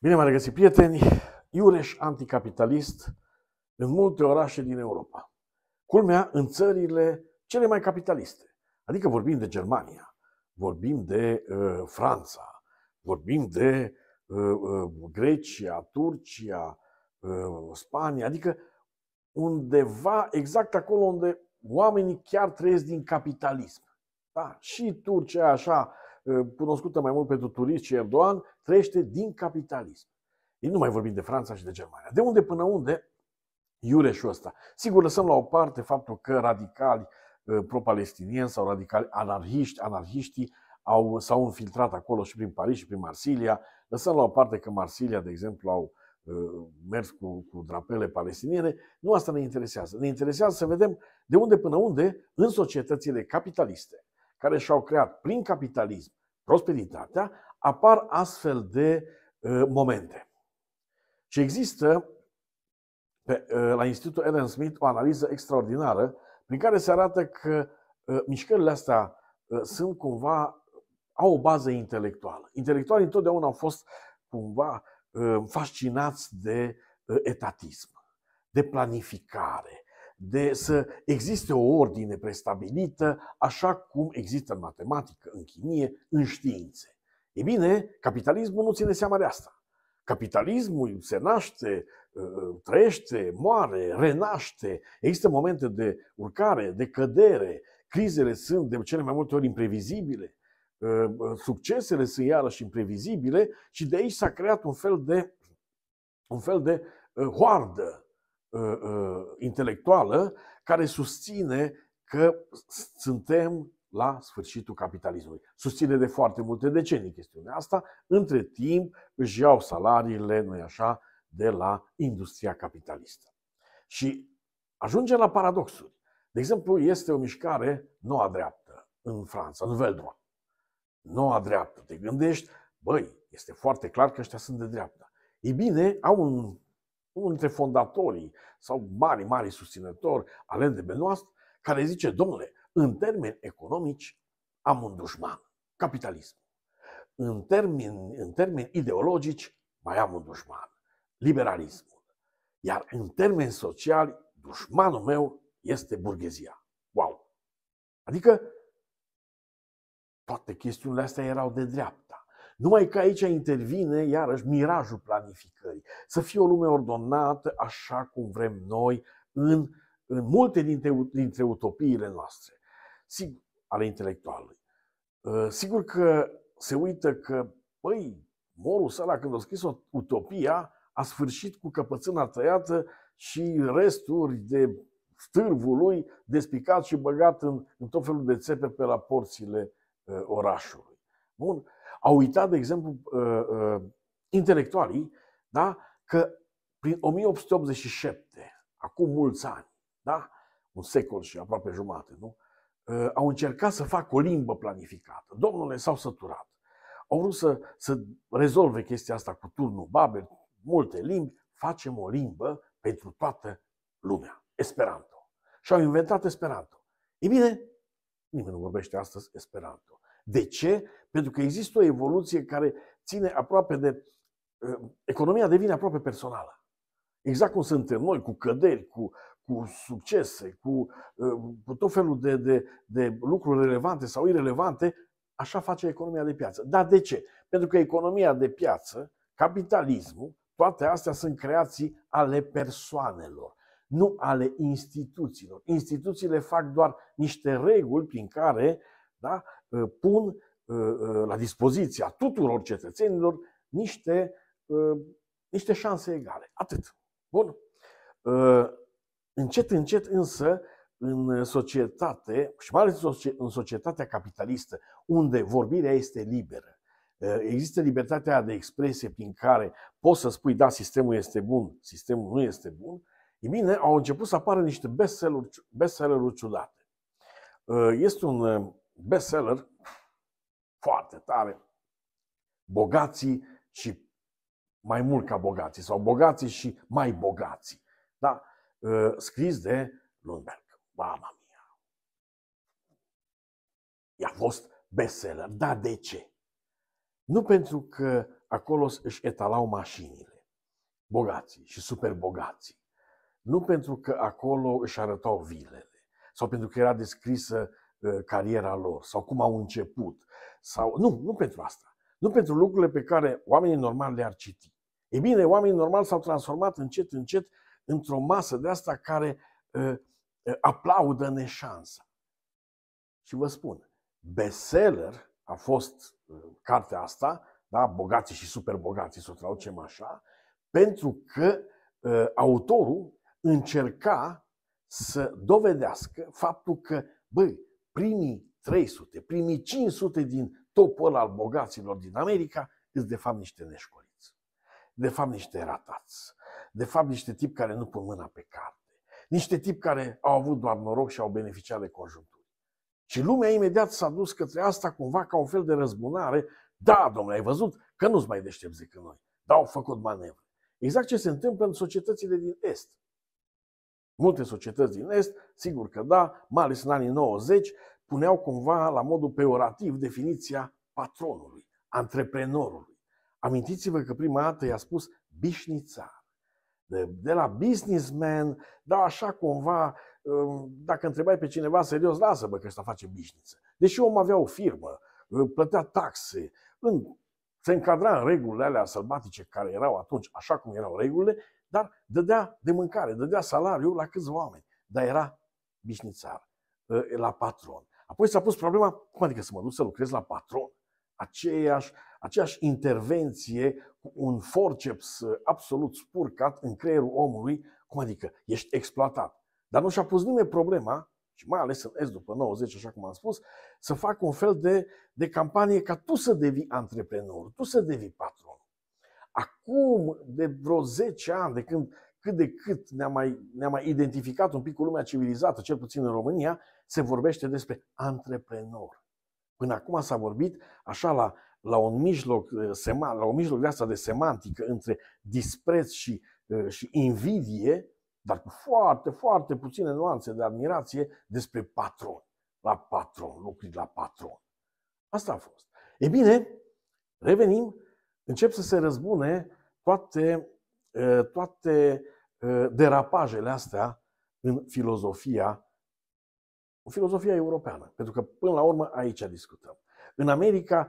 Bine m-am regăsit, prieteni! Iureș anticapitalist în multe orașe din Europa. Culmea în țările cele mai capitaliste. Adică vorbim de Germania, vorbim de uh, Franța, vorbim de uh, uh, Grecia, Turcia, uh, Spania, adică undeva exact acolo unde oamenii chiar trăiesc din capitalism. Da? Și Turcia așa, Uh, cunoscută mai mult pentru turiști și Erdogan, trăiește din capitalism. Ei nu mai vorbim de Franța și de Germania. De unde până unde iureșul ăsta. Sigur, lăsăm la o parte faptul că radicali uh, pro-palestinieni sau radicali anarhiști, anarhiștii au, s-au infiltrat acolo și prin Paris și prin Marsilia. Lăsăm la o parte că Marsilia, de exemplu, au uh, mers cu, cu drapele palestiniene. Nu asta ne interesează. Ne interesează să vedem de unde până unde în societățile capitaliste care și-au creat prin capitalism prosperitatea, apar astfel de uh, momente. Și există pe, uh, la Institutul Ellen Smith o analiză extraordinară prin care se arată că uh, mișcările astea uh, sunt cumva, au o bază intelectuală. Intelectualii întotdeauna au fost cumva uh, fascinați de uh, etatism, de planificare, de să existe o ordine prestabilită, așa cum există în matematică, în chimie, în științe. E bine, capitalismul nu ține seama de asta. Capitalismul se naște, ă, ă, trăiește, moare, renaște. Există momente de urcare, de cădere. Crizele sunt de cele mai multe ori imprevizibile. Ă, succesele sunt iarăși imprevizibile și de aici s-a creat un fel de, un fel de hoardă Uh, uh, intelectuală care susține că suntem la sfârșitul capitalismului. Susține de foarte multe decenii chestiunea asta. Între timp își iau salariile, nu așa, de la industria capitalistă. Și ajunge la paradoxuri. De exemplu, este o mișcare noua dreaptă în Franța, în Veldroa. Noua dreaptă. Te gândești, băi, este foarte clar că ăștia sunt de dreapta. Ei bine, au un unul dintre fondatorii sau mari, mari susținători al Benoist, care zice, domnule, în termeni economici am un dușman, capitalism. În termeni, în termeni ideologici mai am un dușman, liberalismul. Iar în termeni sociali, dușmanul meu este burghezia. Wow! Adică toate chestiunile astea erau de dreapta. Numai că aici intervine iarăși mirajul planificării. Să fie o lume ordonată așa cum vrem noi în, în multe dintre, dintre utopiile noastre, sigur, ale intelectualului. Ă, sigur că se uită că, păi, Morus ăla când a scris o utopia a sfârșit cu căpățâna tăiată și resturi de stârvul lui despicat și băgat în, în tot felul de țepe pe la porțile uh, orașului. Bun, au uitat, de exemplu, uh, uh, intelectualii da? că prin 1887, acum mulți ani, da? un secol și aproape jumate, nu? Uh, au încercat să facă o limbă planificată. Domnule, s-au săturat. Au vrut să, să rezolve chestia asta cu turnul Babel, multe limbi, facem o limbă pentru toată lumea. Esperanto. Și au inventat Esperanto. E bine, nimeni nu vorbește astăzi Esperanto. De ce? Pentru că există o evoluție care ține aproape de. Uh, economia devine aproape personală. Exact cum suntem noi, cu căderi, cu, cu succese, cu, uh, cu tot felul de, de, de lucruri relevante sau irelevante, așa face economia de piață. Dar de ce? Pentru că economia de piață, capitalismul, toate astea sunt creații ale persoanelor, nu ale instituțiilor. Instituțiile fac doar niște reguli prin care da, Uh, pun uh, uh, la dispoziția tuturor cetățenilor niște, niște șanse egale. Atât. Bun. Încet, încet însă, în societate, și mai ales în societatea capitalistă, unde vorbirea este liberă, există libertatea de expresie prin care poți să spui, da, sistemul este bun, sistemul nu este bun, e bine, au început să apară niște bestseller-uri, bestseller ciudate. Este un bestseller foarte tare. Bogații și mai mult ca bogații sau bogații și mai bogații. Da? Ă, scris de Lundberg. Mama mia! I-a fost bestseller. Da, de ce? Nu pentru că acolo își etalau mașinile, bogații și super bogații. Nu pentru că acolo își arătau vilele sau pentru că era descrisă Uh, cariera lor sau cum au început. Sau... Mm. Nu, nu pentru asta. Nu pentru lucrurile pe care oamenii normali le-ar citi. e bine, oamenii normali s-au transformat încet, încet într-o masă de asta care uh, aplaudă neșansa. Și vă spun, bestseller a fost uh, cartea asta, da, bogații și superbogații, să o traducem așa, pentru că uh, autorul încerca să dovedească faptul că, băi, primii 300, primii 500 din topul al bogaților din America sunt de fapt niște neșcoliți, de fapt niște ratați, de fapt niște tip care nu pun mâna pe carte, niște tip care au avut doar noroc și au beneficiat de conjunctură. Și lumea imediat s-a dus către asta cumva ca un fel de răzbunare. Da, domnule, ai văzut că nu-ți mai deștepți decât noi, dar au făcut manevre. Exact ce se întâmplă în societățile din Est. Multe societăți din Est, sigur că da, mai ales în anii 90, puneau cumva la modul peorativ definiția patronului, antreprenorului. Amintiți-vă că prima dată i-a spus bișnițar. De, de la businessman, dar așa cumva, um, dacă întrebai pe cineva serios, lasă-mă că ăsta face bișniță. Deși om avea o firmă, uh, plătea taxe, în, se încadra în regulile alea sălbatice care erau atunci, așa cum erau regulile, dar dădea de mâncare, dădea salariu la câțiva oameni, dar era bișnițar, ă, la patron. Apoi s-a pus problema, cum adică să mă duc să lucrez la patron? Aceeași, aceeași intervenție cu un forceps absolut spurcat în creierul omului, cum adică ești exploatat. Dar nu și-a pus nimeni problema, și mai ales în S după 90, așa cum am spus, să facă un fel de, de campanie ca tu să devii antreprenor, tu să devii patron acum, de vreo 10 ani, de când cât de cât ne-am mai, ne mai identificat un pic cu lumea civilizată, cel puțin în România, se vorbește despre antreprenor. Până acum s-a vorbit așa la, la un mijloc, uh, la un mijloc de asta de semantică între dispreț și, uh, și invidie, dar cu foarte, foarte puține nuanțe de admirație despre patron. La patron, lucruri la patron. Asta a fost. E bine, revenim încep să se răzbune toate, toate derapajele astea în filozofia, în filozofia europeană. Pentru că, până la urmă, aici discutăm. În America,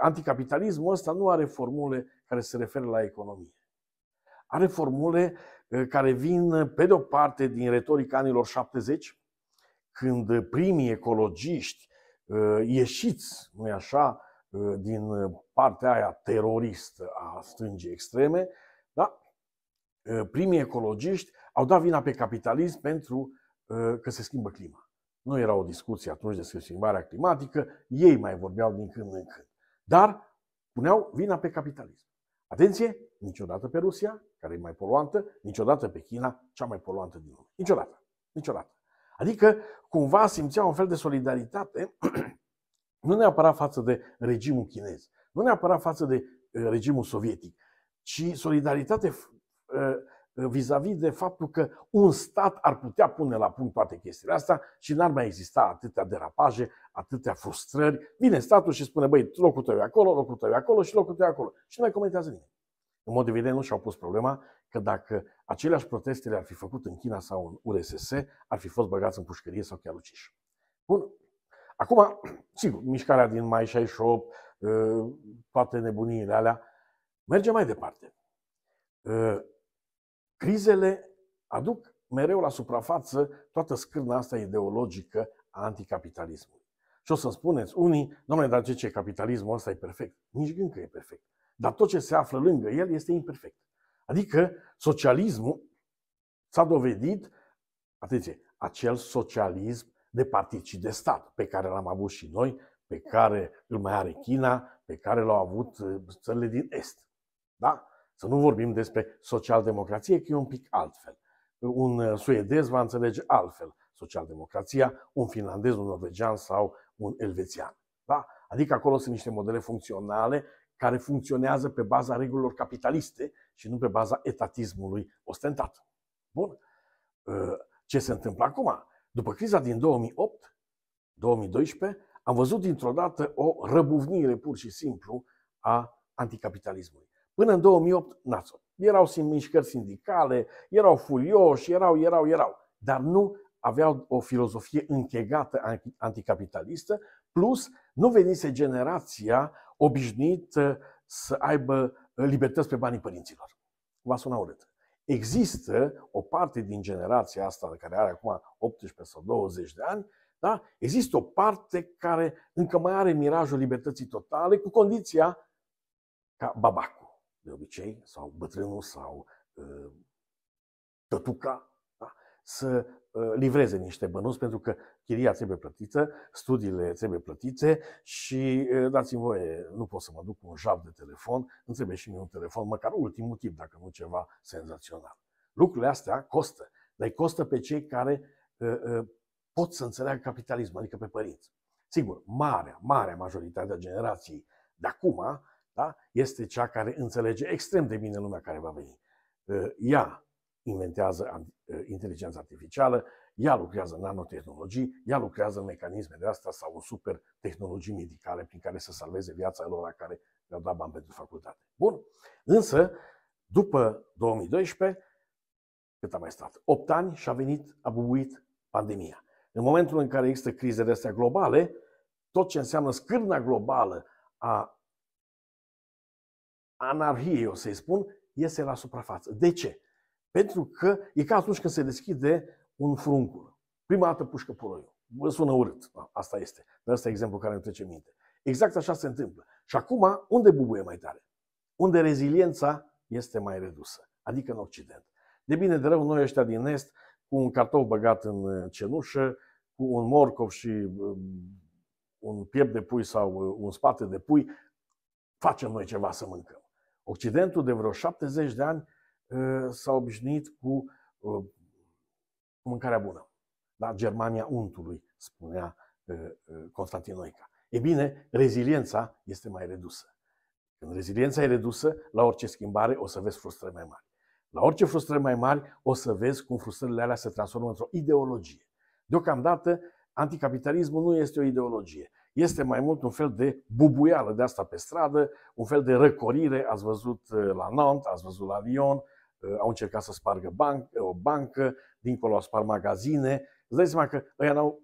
anticapitalismul ăsta nu are formule care se referă la economie. Are formule care vin, pe de o parte, din retorica anilor 70, când primii ecologiști ieșiți, nu-i așa, Ă, din ă, partea aia teroristă a stângii extreme, da? Ă, primii ecologiști au dat vina pe capitalism pentru că se schimbă clima. Nu era o discuție atunci despre schimbarea climatică, ei mai vorbeau din când în când. Dar puneau vina pe capitalism. Atenție, niciodată pe Rusia, care e mai poluantă, niciodată pe China, cea mai poluantă din lume. Niciodată. Niciodată. Adică, cumva simțeau un fel de solidaritate nu neapărat față de regimul chinez, nu neapărat față de uh, regimul sovietic, ci solidaritate uh, uh, vis-a-vis de faptul că un stat ar putea pune la punct toate chestiile astea și n-ar mai exista atâtea derapaje, atâtea frustrări. Vine statul și spune, băi, locul tău e acolo, locul tău e acolo și locul tău e acolo. Și nu mai comentează nimeni. În mod evident nu și-au pus problema că dacă aceleași proteste le-ar fi făcut în China sau în URSS, ar fi fost băgați în pușcărie sau chiar uciși. Bun, Acum, sigur, mișcarea din mai 68, ă, toate nebuniile alea, merge mai departe. Ă, crizele aduc mereu la suprafață toată scârna asta ideologică a anticapitalismului. Și o să spuneți unii, domnule, dar ce, ce capitalismul ăsta e perfect? Nici gând că e perfect. Dar tot ce se află lângă el este imperfect. Adică socialismul s-a dovedit, atenție, acel socialism de partid, și de stat, pe care l-am avut și noi, pe care îl mai are China, pe care l-au avut uh, țările din Est. Da? Să nu vorbim despre socialdemocrație, că e un pic altfel. Un uh, suedez va înțelege altfel socialdemocrația, un finlandez, un norvegian sau un elvețian. Da? Adică acolo sunt niște modele funcționale care funcționează pe baza regulilor capitaliste și nu pe baza etatismului ostentat. Bun. Uh, ce se întâmplă acum? După criza din 2008-2012, am văzut dintr-o dată o răbuvnire pur și simplu a anticapitalismului. Până în 2008, nați Erau mișcări sindicale, erau furioși, erau, erau, erau, dar nu aveau o filozofie închegată anticapitalistă, plus nu venise generația obișnuită să aibă uh, libertăți pe banii părinților. Va suna urât există o parte din generația asta care are acum 18 sau 20 de ani, da? există o parte care încă mai are mirajul libertății totale cu condiția ca babacul, de obicei, sau bătrânul, sau uh, tătuca, da? să Uh, livreze niște bănuți, pentru că chiria trebuie plătită, studiile trebuie plătite și uh, dați-mi voie, nu pot să mă duc cu un jab de telefon, îmi trebuie și mie un telefon, măcar ultimul tip, dacă nu ceva senzațional. Lucrurile astea costă, dar costă pe cei care uh, pot să înțeleagă capitalismul, adică pe părinți. Sigur, marea, marea majoritatea generației de acum da, este cea care înțelege extrem de bine lumea care va veni. Ea inventează inteligența artificială, ea lucrează în nanotehnologii, ea lucrează în mecanisme de asta sau în super tehnologii medicale prin care să salveze viața lor care le-au dat bani pentru facultate. Bun. Însă, după 2012, cât a mai stat? 8 ani și a venit, a bubuit pandemia. În momentul în care există crize de astea globale, tot ce înseamnă scârna globală a anarhiei, o să-i spun, iese la suprafață. De ce? Pentru că e ca atunci când se deschide un fruncul. Prima dată pușcă puroiul. Vă sună urât. Asta este. Dar asta e exemplul care îmi trece minte. Exact așa se întâmplă. Și acum, unde bubuie mai tare? Unde reziliența este mai redusă. Adică în Occident. De bine, de rău, noi ăștia din Est, cu un cartof băgat în uh, cenușă, cu un morcov și um, un piept de pui sau uh, un spate de pui, facem noi ceva să mâncăm. Occidentul de vreo 70 de ani Eh, s-a obișnuit cu eh, mâncarea bună. Da? Germania untului, spunea eh, Constantinoica. E bine, reziliența este mai redusă. Când reziliența e redusă, la orice schimbare o să vezi frustrări mai mari. La orice frustrări mai mari o să vezi cum frustrările alea se transformă într-o ideologie. Deocamdată, anticapitalismul nu este o ideologie. Este mai mult un fel de bubuială de asta pe stradă, un fel de răcorire. Ați văzut la Nantes, ați văzut la Lyon, Uh, au încercat să spargă ban- uh, o bancă, dincolo au spart magazine. Îți dai seama că ăia n-au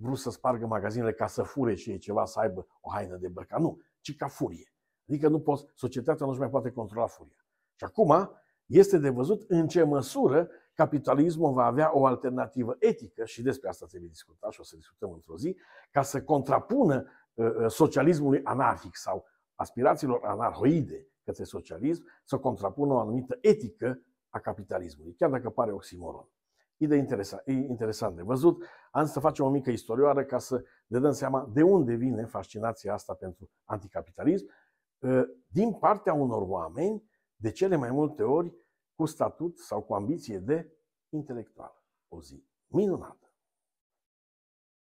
vrut să spargă magazinele ca să fure și ei ceva, să aibă o haină de băca. Nu, ci ca furie. Adică nu poți, societatea nu-și mai poate controla furia. Și acum este de văzut în ce măsură capitalismul va avea o alternativă etică, și despre asta trebuie discutat și o să discutăm într-o zi, ca să contrapună uh, socialismului anarhic sau aspirațiilor anarhoide către socialism, să contrapună o anumită etică a capitalismului, chiar dacă pare oximoron. Idee interesant, e interesant de văzut. Am să facem o mică istorioară ca să ne dăm seama de unde vine fascinația asta pentru anticapitalism, ă, din partea unor oameni, de cele mai multe ori, cu statut sau cu ambiție de intelectual. O zi minunată!